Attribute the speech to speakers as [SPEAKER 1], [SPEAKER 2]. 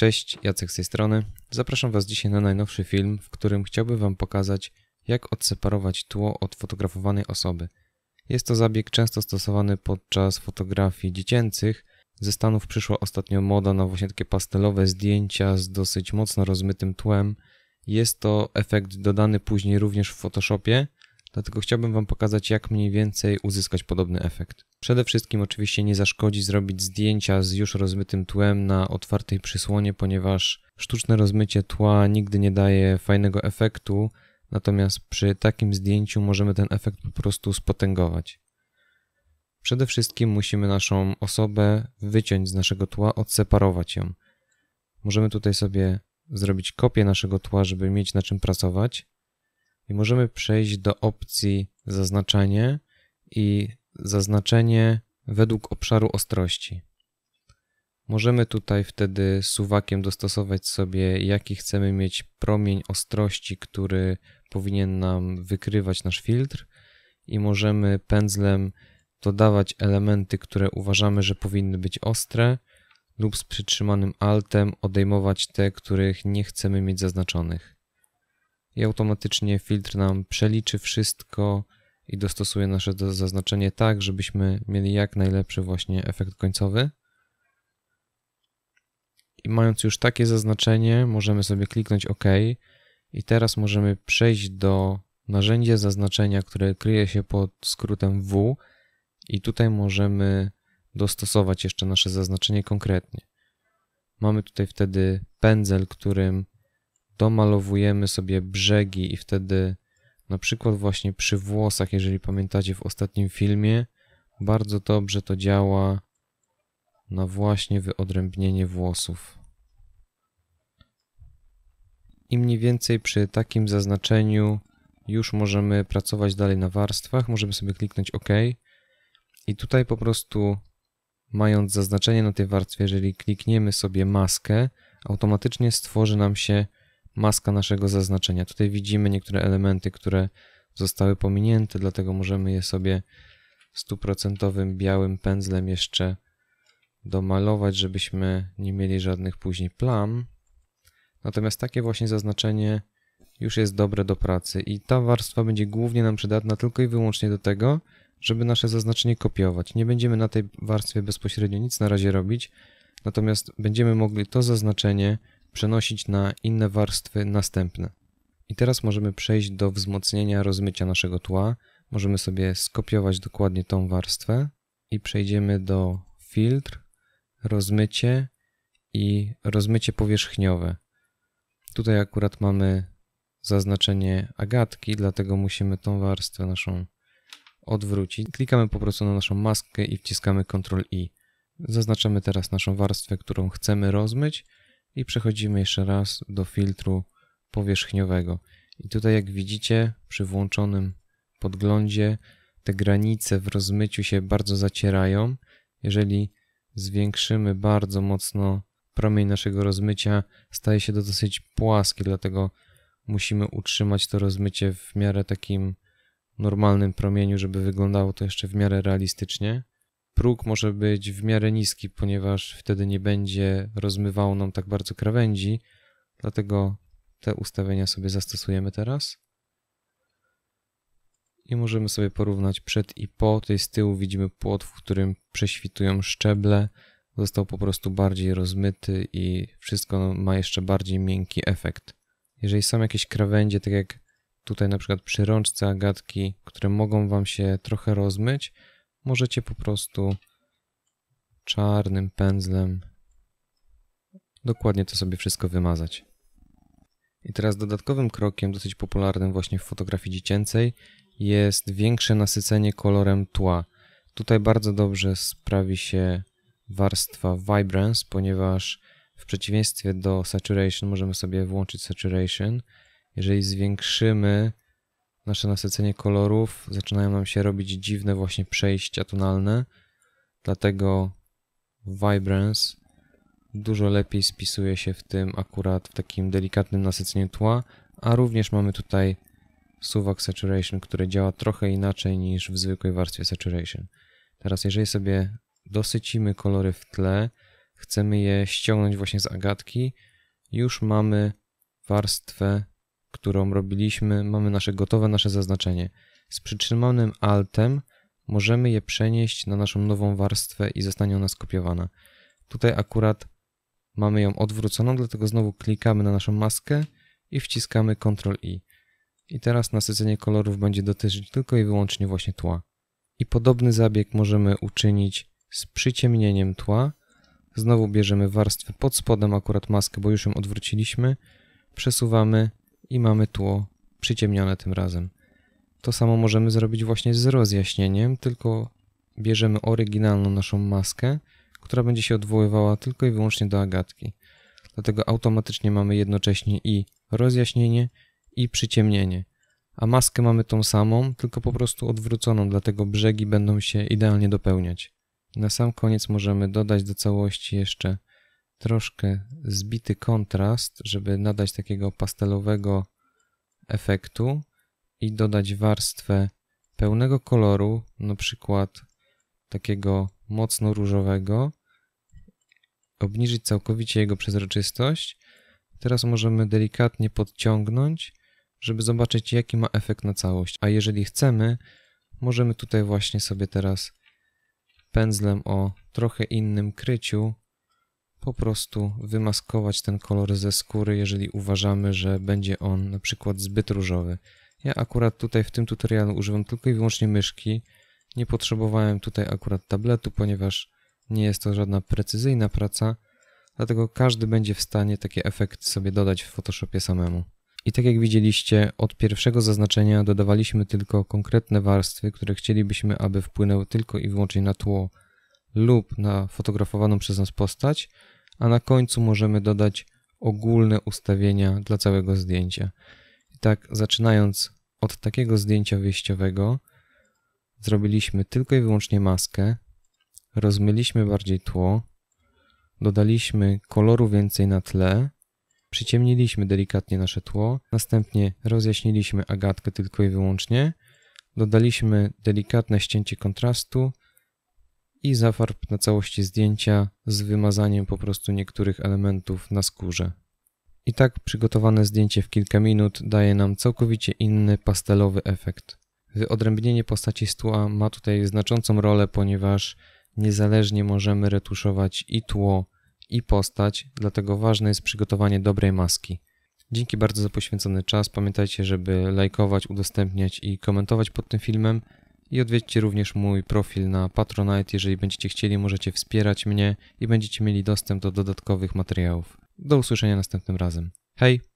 [SPEAKER 1] Cześć, Jacek z tej strony. Zapraszam Was dzisiaj na najnowszy film, w którym chciałbym Wam pokazać, jak odseparować tło od fotografowanej osoby. Jest to zabieg często stosowany podczas fotografii dziecięcych. Ze Stanów przyszła ostatnio moda na właśnie takie pastelowe zdjęcia z dosyć mocno rozmytym tłem. Jest to efekt dodany później również w Photoshopie, Dlatego chciałbym Wam pokazać, jak mniej więcej uzyskać podobny efekt. Przede wszystkim oczywiście nie zaszkodzi zrobić zdjęcia z już rozmytym tłem na otwartej przysłonie, ponieważ sztuczne rozmycie tła nigdy nie daje fajnego efektu, natomiast przy takim zdjęciu możemy ten efekt po prostu spotęgować. Przede wszystkim musimy naszą osobę wyciąć z naszego tła, odseparować ją. Możemy tutaj sobie zrobić kopię naszego tła, żeby mieć na czym pracować i możemy przejść do opcji zaznaczenie i zaznaczenie według obszaru ostrości. Możemy tutaj wtedy suwakiem dostosować sobie, jaki chcemy mieć promień ostrości, który powinien nam wykrywać nasz filtr i możemy pędzlem dodawać elementy, które uważamy, że powinny być ostre lub z przytrzymanym altem odejmować te, których nie chcemy mieć zaznaczonych i automatycznie filtr nam przeliczy wszystko i dostosuje nasze zaznaczenie tak, żebyśmy mieli jak najlepszy właśnie efekt końcowy. I mając już takie zaznaczenie, możemy sobie kliknąć OK i teraz możemy przejść do narzędzia zaznaczenia, które kryje się pod skrótem W i tutaj możemy dostosować jeszcze nasze zaznaczenie konkretnie. Mamy tutaj wtedy pędzel, którym domalowujemy sobie brzegi i wtedy na przykład właśnie przy włosach, jeżeli pamiętacie w ostatnim filmie, bardzo dobrze to działa na właśnie wyodrębnienie włosów. I mniej więcej przy takim zaznaczeniu już możemy pracować dalej na warstwach. Możemy sobie kliknąć OK. I tutaj po prostu mając zaznaczenie na tej warstwie, jeżeli klikniemy sobie maskę, automatycznie stworzy nam się maska naszego zaznaczenia. Tutaj widzimy niektóre elementy, które zostały pominięte, dlatego możemy je sobie stuprocentowym białym pędzlem jeszcze domalować, żebyśmy nie mieli żadnych później plam. Natomiast takie właśnie zaznaczenie już jest dobre do pracy i ta warstwa będzie głównie nam przydatna tylko i wyłącznie do tego, żeby nasze zaznaczenie kopiować. Nie będziemy na tej warstwie bezpośrednio nic na razie robić, natomiast będziemy mogli to zaznaczenie przenosić na inne warstwy następne. I teraz możemy przejść do wzmocnienia rozmycia naszego tła. Możemy sobie skopiować dokładnie tą warstwę i przejdziemy do filtr, rozmycie i rozmycie powierzchniowe. Tutaj akurat mamy zaznaczenie agatki, dlatego musimy tą warstwę naszą odwrócić. Klikamy po prostu na naszą maskę i wciskamy Ctrl I. Zaznaczamy teraz naszą warstwę, którą chcemy rozmyć i przechodzimy jeszcze raz do filtru powierzchniowego. I tutaj jak widzicie przy włączonym podglądzie te granice w rozmyciu się bardzo zacierają. Jeżeli zwiększymy bardzo mocno promień naszego rozmycia, staje się to dosyć płaski, dlatego musimy utrzymać to rozmycie w miarę takim normalnym promieniu, żeby wyglądało to jeszcze w miarę realistycznie próg może być w miarę niski, ponieważ wtedy nie będzie rozmywało nam tak bardzo krawędzi, dlatego te ustawienia sobie zastosujemy teraz. I możemy sobie porównać przed i po. Tutaj z tyłu widzimy płot, w którym prześwitują szczeble. Został po prostu bardziej rozmyty i wszystko ma jeszcze bardziej miękki efekt. Jeżeli są jakieś krawędzie, tak jak tutaj na przykład przy rączce agatki, które mogą Wam się trochę rozmyć, możecie po prostu czarnym pędzlem dokładnie to sobie wszystko wymazać. I teraz dodatkowym krokiem, dosyć popularnym właśnie w fotografii dziecięcej, jest większe nasycenie kolorem tła. Tutaj bardzo dobrze sprawi się warstwa Vibrance, ponieważ w przeciwieństwie do Saturation możemy sobie włączyć Saturation. Jeżeli zwiększymy nasze nasycenie kolorów, zaczynają nam się robić dziwne właśnie przejścia tonalne, dlatego Vibrance dużo lepiej spisuje się w tym akurat w takim delikatnym nasyceniu tła, a również mamy tutaj suwak saturation, który działa trochę inaczej niż w zwykłej warstwie saturation. Teraz jeżeli sobie dosycimy kolory w tle, chcemy je ściągnąć właśnie z agatki, już mamy warstwę którą robiliśmy, mamy nasze gotowe nasze zaznaczenie. Z przytrzymanym altem możemy je przenieść na naszą nową warstwę i zostanie ona skopiowana. Tutaj akurat mamy ją odwróconą, dlatego znowu klikamy na naszą maskę i wciskamy Ctrl I. I teraz nasycenie kolorów będzie dotyczyć tylko i wyłącznie właśnie tła. I podobny zabieg możemy uczynić z przyciemnieniem tła. Znowu bierzemy warstwę pod spodem, akurat maskę, bo już ją odwróciliśmy. Przesuwamy i mamy tło przyciemnione tym razem. To samo możemy zrobić właśnie z rozjaśnieniem, tylko bierzemy oryginalną naszą maskę, która będzie się odwoływała tylko i wyłącznie do agatki. Dlatego automatycznie mamy jednocześnie i rozjaśnienie, i przyciemnienie. A maskę mamy tą samą, tylko po prostu odwróconą, dlatego brzegi będą się idealnie dopełniać. Na sam koniec możemy dodać do całości jeszcze troszkę zbity kontrast, żeby nadać takiego pastelowego efektu i dodać warstwę pełnego koloru, na przykład takiego mocno różowego, obniżyć całkowicie jego przezroczystość. Teraz możemy delikatnie podciągnąć, żeby zobaczyć jaki ma efekt na całość. A jeżeli chcemy, możemy tutaj właśnie sobie teraz pędzlem o trochę innym kryciu po prostu wymaskować ten kolor ze skóry, jeżeli uważamy, że będzie on na przykład zbyt różowy. Ja akurat tutaj w tym tutorialu używam tylko i wyłącznie myszki. Nie potrzebowałem tutaj akurat tabletu, ponieważ nie jest to żadna precyzyjna praca, dlatego każdy będzie w stanie taki efekt sobie dodać w Photoshopie samemu. I tak jak widzieliście, od pierwszego zaznaczenia dodawaliśmy tylko konkretne warstwy, które chcielibyśmy, aby wpłynęły tylko i wyłącznie na tło lub na fotografowaną przez nas postać, a na końcu możemy dodać ogólne ustawienia dla całego zdjęcia. I tak zaczynając od takiego zdjęcia wyjściowego, zrobiliśmy tylko i wyłącznie maskę, rozmyliśmy bardziej tło, dodaliśmy koloru więcej na tle, przyciemniliśmy delikatnie nasze tło, następnie rozjaśniliśmy agatkę tylko i wyłącznie, dodaliśmy delikatne ścięcie kontrastu, i zafarb na całości zdjęcia z wymazaniem po prostu niektórych elementów na skórze. I tak przygotowane zdjęcie w kilka minut daje nam całkowicie inny pastelowy efekt. Wyodrębnienie postaci z tła ma tutaj znaczącą rolę, ponieważ niezależnie możemy retuszować i tło, i postać, dlatego ważne jest przygotowanie dobrej maski. Dzięki bardzo za poświęcony czas. Pamiętajcie, żeby lajkować, udostępniać i komentować pod tym filmem. I odwiedźcie również mój profil na Patronite, jeżeli będziecie chcieli, możecie wspierać mnie i będziecie mieli dostęp do dodatkowych materiałów. Do usłyszenia następnym razem. Hej!